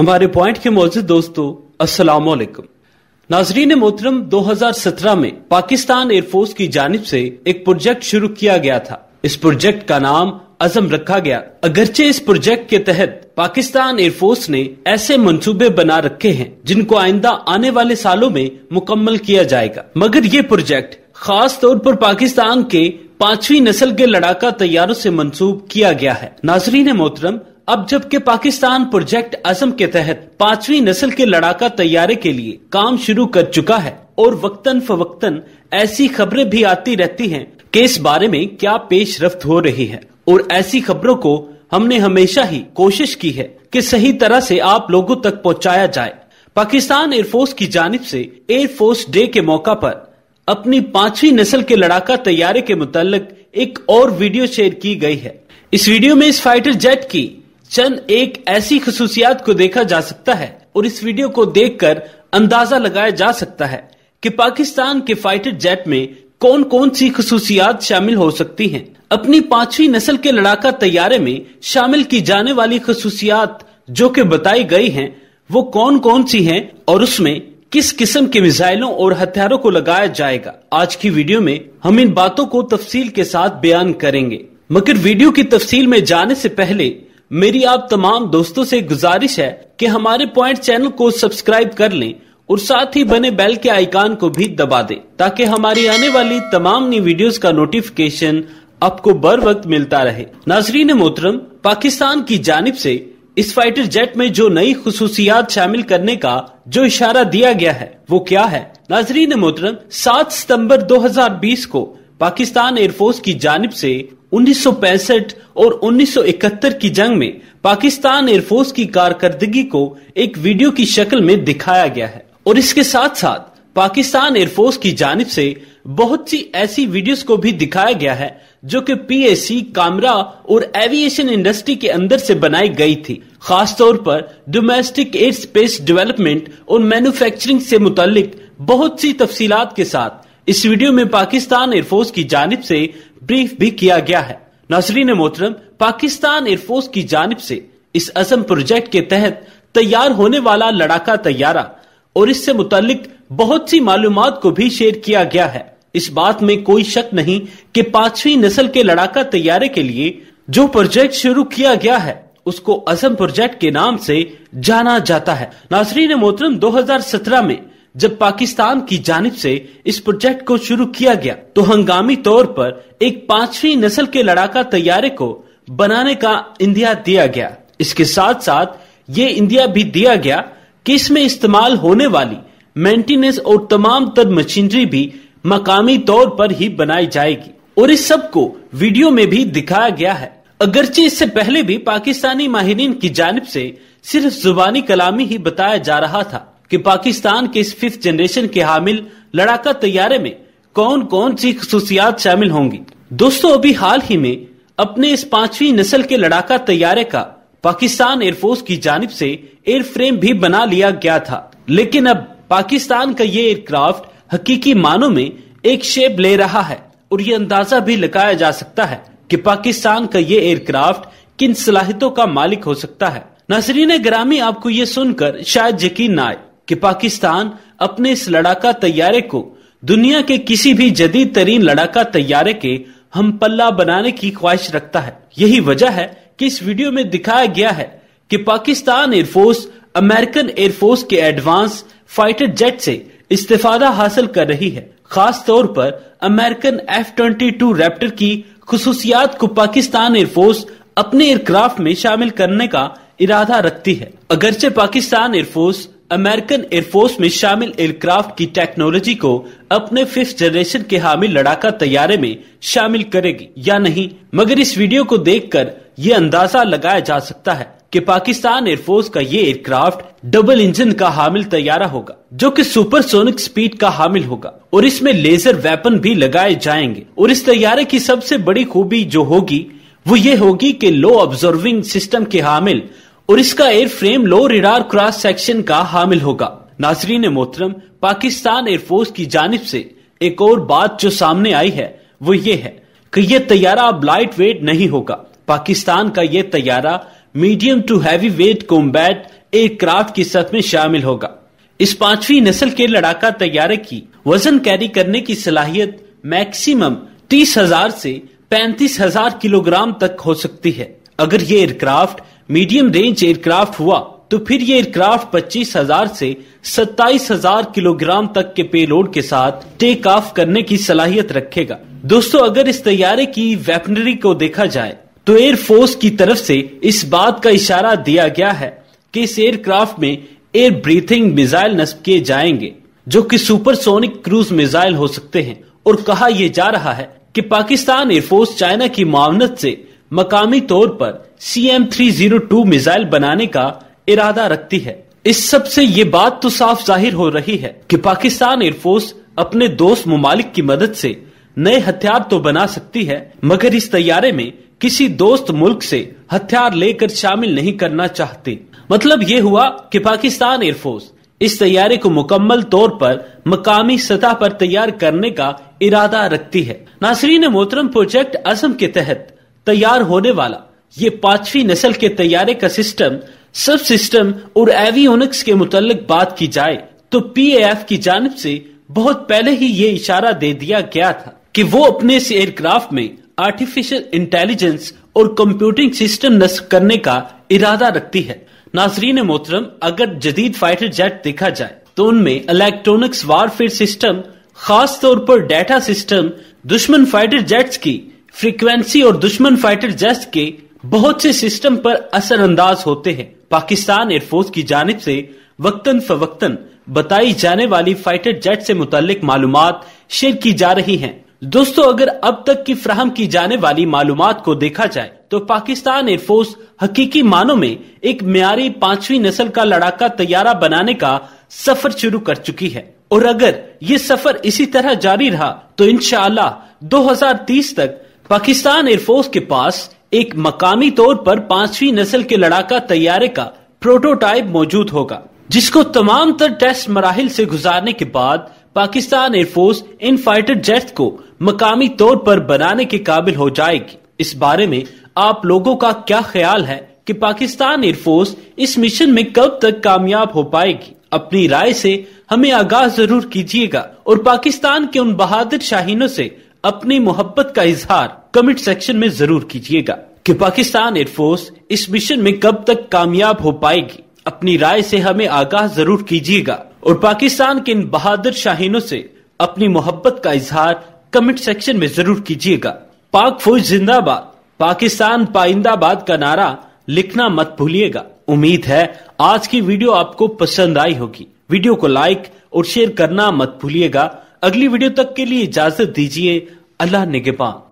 हमारे पॉइंट के मौजूद दोस्तों अस्सलाम वालेकुम नाजरीन मोहतरम 2017 में पाकिस्तान एयरफोर्स की जानब से एक प्रोजेक्ट शुरू किया गया था इस प्रोजेक्ट का नाम अजम रखा गया अगरचे इस प्रोजेक्ट के तहत पाकिस्तान एयरफोर्स ने ऐसे मंसूबे बना रखे हैं जिनको आइंदा आने वाले सालों में मुकम्मल किया जाएगा मगर ये प्रोजेक्ट खास तौर पर पाकिस्तान के पांचवी नस्ल के लड़ाका तैयारों से मंसूब किया गया है नाजरीन मोहतरम अब जबकि पाकिस्तान प्रोजेक्ट असम के तहत पांचवी नस्ल के लड़ाका तैयारे के लिए काम शुरू कर चुका है और वक्तन फवक्तन ऐसी खबरें भी आती रहती हैं कि इस बारे में क्या रफ्त हो रही है और ऐसी खबरों को हमने हमेशा ही कोशिश की है कि सही तरह से आप लोगों तक पहुंचाया जाए पाकिस्तान एयरफोर्स की जानब से एयरफोर्स डे के मौका पर अपनी पांचवी नस्ल के लड़ाका तैयारे के मुतालिक एक और वीडियो शेयर की गई है इस वीडियो में इस फाइटर जेट की चंद एक ऐसी खसूसियात को देखा जा सकता है और इस वीडियो को देखकर अंदाजा लगाया जा सकता है कि पाकिस्तान के फाइटर जेट में कौन कौन सी खसूसियात शामिल हो सकती हैं। अपनी पांचवी नस्ल के लड़ाका तैयारे में शामिल की जाने वाली खसूसियात जो कि बताई गई हैं, वो कौन कौन सी हैं और उसमें किस किस्म के मिसाइलों और हथियारों को लगाया जाएगा आज की वीडियो में हम इन बातों को तफसील के साथ बयान करेंगे मगर वीडियो की तफसील में जाने से पहले मेरी आप तमाम दोस्तों से गुजारिश है कि हमारे पॉइंट चैनल को सब्सक्राइब कर लें और साथ ही बने बेल के आइकान को भी दबा दें ताकि हमारी आने वाली तमाम नई वीडियोस का नोटिफिकेशन आपको बर वक्त मिलता रहे नाजरीन मोहतरम पाकिस्तान की जानब से इस फाइटर जेट में जो नई खसूसियात शामिल करने का जो इशारा दिया गया है वो क्या है नाजरीन मोहतरम सात सितम्बर दो हजार बीस को पाकिस्तान एयरफोर्स की जानब से उन्नीस और 1971 की जंग में पाकिस्तान एयरफोर्स की कारकर्दगी को एक वीडियो की शक्ल में दिखाया गया है और इसके साथ साथ पाकिस्तान एयरफोर्स की जानब से बहुत सी ऐसी वीडियोस को भी दिखाया गया है जो कि पीएसी कामरा और एविएशन इंडस्ट्री के अंदर से बनाई गई थी खासतौर पर डोमेस्टिक एयर स्पेस डेवलपमेंट और मैन्युफैक्चरिंग से मुतालिक बहुत सी तफसीलात के साथ इस वीडियो में पाकिस्तान एयरफोर्स की जानब से ब्रीफ भी किया गया है नासरीन मोहतरम पाकिस्तान एयरफोर्स की जानब से इस असम प्रोजेक्ट के तहत तैयार होने वाला लड़ाका तैयारा और इससे मुतलिक बहुत सी मालूम को भी शेयर किया गया है इस बात में कोई शक नहीं कि पांचवी नस्ल के लड़ाका तैयारे के लिए जो प्रोजेक्ट शुरू किया गया है उसको असम प्रोजेक्ट के नाम से जाना जाता है ने मोहतरम 2017 में जब पाकिस्तान की जानब से इस प्रोजेक्ट को शुरू किया गया तो हंगामी तौर पर एक पांचवी नस्ल के लड़ाका तैयारे को बनाने का इंडिया दिया गया इसके साथ साथ ये इंडिया भी दिया गया कि इसमें इस्तेमाल होने वाली मेंटेनेंस और तमाम तर मशीनरी भी मकामी तौर पर ही बनाई जाएगी और इस सब को वीडियो में भी दिखाया गया है अगरचे इससे पहले भी पाकिस्तानी माहरीन की जानब से सिर्फ जुबानी कलामी ही बताया जा रहा था कि पाकिस्तान के इस फिफ्थ जनरेशन के हामिल लड़ाका तैयारे में कौन कौन सी खसूसियात शामिल होंगी दोस्तों अभी हाल ही में अपने इस पांचवी नस्ल के लड़ाका तैयारे का पाकिस्तान एयरफोर्स की जानब से एयर फ्रेम भी बना लिया गया था लेकिन अब पाकिस्तान का ये एयरक्राफ्ट हकीकी मानों में एक शेप ले रहा है और ये अंदाजा भी लगाया जा सकता है कि पाकिस्तान का ये एयरक्राफ्ट किन सलाहितों का मालिक हो सकता है नासरीन ग्रामी आपको ये सुनकर शायद यकीन न आए कि पाकिस्तान अपने इस लड़ाका तैयारे को दुनिया के किसी भी जदीद तरीन लड़ाका तैयारे के हम पल्ला बनाने की ख्वाहिश रखता है यही वजह है कि इस वीडियो में दिखाया गया है कि पाकिस्तान एयरफोर्स अमेरिकन एयरफोर्स के एडवांस फाइटर जेट से इस्तेफादा हासिल कर रही है खास तौर पर American F twenty two Raptor की खसूसियात को पाकिस्तान एयरफोर्स अपने एयरक्राफ्ट में शामिल करने का इरादा रखती है अगरचे पाकिस्तान एयरफोर्स अमेरिकन एयरफोर्स में शामिल एयरक्राफ्ट की टेक्नोलॉजी को अपने फिफ्थ जनरेशन के हामिल लड़ाका तैयारे में शामिल करेगी या नहीं मगर इस वीडियो को देखकर ये अंदाजा लगाया जा सकता है कि पाकिस्तान एयरफोर्स का ये एयरक्राफ्ट डबल इंजन का हामिल तैयारा होगा जो कि सुपरसोनिक स्पीड का हामिल होगा और इसमें लेजर वेपन भी लगाए जाएंगे और इस तैयारे की सबसे बड़ी खूबी जो होगी वो ये होगी कि लो ऑब्जर्विंग सिस्टम के हामिल और इसका air frame low radar cross section का हामिल होगा नाजरीन मोहतरम पाकिस्तान एयरफोर्स की जानब से एक और बात जो सामने आई है वो ये है कि यह तैयारा अब लाइट वेट नहीं होगा पाकिस्तान का यह तैयारा medium to heavy weight combat aircraft की सतह में शामिल होगा इस पांचवी नस्ल के लड़ाका तैयारे की वजन कैरी करने की सलाहियत मैक्सिमम तीस हजार से पैंतीस हजार किलोग्राम तक हो सकती है अगर ये एयरक्राफ्ट मीडियम रेंज एयरक्राफ्ट हुआ तो फिर ये एयरक्राफ्ट पच्चीस हजार से सत्ताईस हजार किलोग्राम तक के पेलोड के साथ टेक ऑफ करने की सलाहियत रखेगा दोस्तों अगर इस तैयारे की वेपनरी को देखा जाए तो एयरफोर्स की तरफ से इस बात का इशारा दिया गया है कि इस एयरक्राफ्ट में एयर ब्रीथिंग मिसाइल नस्ब किए जाएंगे जो कि सुपरसोनिक क्रूज मिसाइल हो सकते हैं और कहा यह जा रहा है कि पाकिस्तान एयरफोर्स चाइना की मामनत से मकामी तौर पर C M three zero two missile बनाने का इरादा रखती है इस सब से ये बात तो साफ जाहिर हो रही है कि पाकिस्तान एयरफोर्स अपने दोस्त ममालिक की मदद से नए हथियार तो बना सकती है मगर इस तैयारे में किसी दोस्त मुल्क से हथियार लेकर शामिल नहीं करना चाहते मतलब ये हुआ कि पाकिस्तान एयरफोर्स इस तैयारे को मुकम्मल तौर पर मकामी सतह पर तैयार करने का इरादा रखती है नासरीन मोहतरम प्रोजेक्ट असम के तहत तैयार होने वाला ये पांचवी नस्ल के तैयारे का सिस्टम सब सिस्टम और एवियोनिक्स के मुतालिक बात की जाए तो पीएएफ की जानब से बहुत पहले ही ये इशारा दे दिया गया था कि वो अपने एयरक्राफ्ट में आर्टिफिशियल इंटेलिजेंस और कंप्यूटिंग सिस्टम नस्ब करने का इरादा रखती है नाजरीन मोहतरम अगर जदीद फाइटर जेट देखा जाए तो उनमें इलेक्ट्रॉनिक्स वारफेयर सिस्टम खास तौर पर डेटा सिस्टम दुश्मन फाइटर जेट्स की फ्रीक्वेंसी और दुश्मन फाइटर जेट्स के बहुत से सिस्टम पर असरअंदाज होते हैं पाकिस्तान एयरफोर्स की जानब से वक्तन फवक्तन बताई जाने वाली फाइटर जेट से मुतालिक मालूम शेयर की जा रही हैं। दोस्तों अगर अब तक की फ्राहम की जाने वाली मालूम को देखा जाए तो पाकिस्तान एयरफोर्स हकीकी मानों में एक म्यारी पांचवी नस्ल का लड़ाका तैयारा बनाने का सफर शुरू कर चुकी है और अगर ये सफर इसी तरह जारी रहा तो इन 2030 तक पाकिस्तान एयरफोर्स के पास एक मकामी तौर पर पांचवी नस्ल के लड़ाका तैयारे का प्रोटोटाइप मौजूद होगा जिसको तमाम तर टेस्ट मराहल से गुजारने के बाद पाकिस्तान एयरफोर्स इन फाइटर जेट को मकामी तौर पर बनाने के काबिल हो जाएगी इस बारे में आप लोगों का क्या ख्याल है कि पाकिस्तान एयरफोर्स इस मिशन में कब तक कामयाब हो पाएगी अपनी राय से हमें आगाह जरूर कीजिएगा और पाकिस्तान के उन बहादुर शाहीनों से अपनी मोहब्बत का इजहार कमेंट सेक्शन में जरूर कीजिएगा कि पाकिस्तान एयरफोर्स इस मिशन में कब तक कामयाब हो पाएगी अपनी राय से हमें आगाह जरूर कीजिएगा और पाकिस्तान के इन बहादुर शाहीनों से अपनी मोहब्बत का इजहार कमेंट सेक्शन में जरूर कीजिएगा पाक फौज जिंदाबाद पाकिस्तान पाइंदाबाद का नारा लिखना मत भूलिएगा उम्मीद है आज की वीडियो आपको पसंद आई होगी वीडियो को लाइक और शेयर करना मत भूलिएगा अगली वीडियो तक के लिए इजाजत दीजिए अल्लाह निगेबान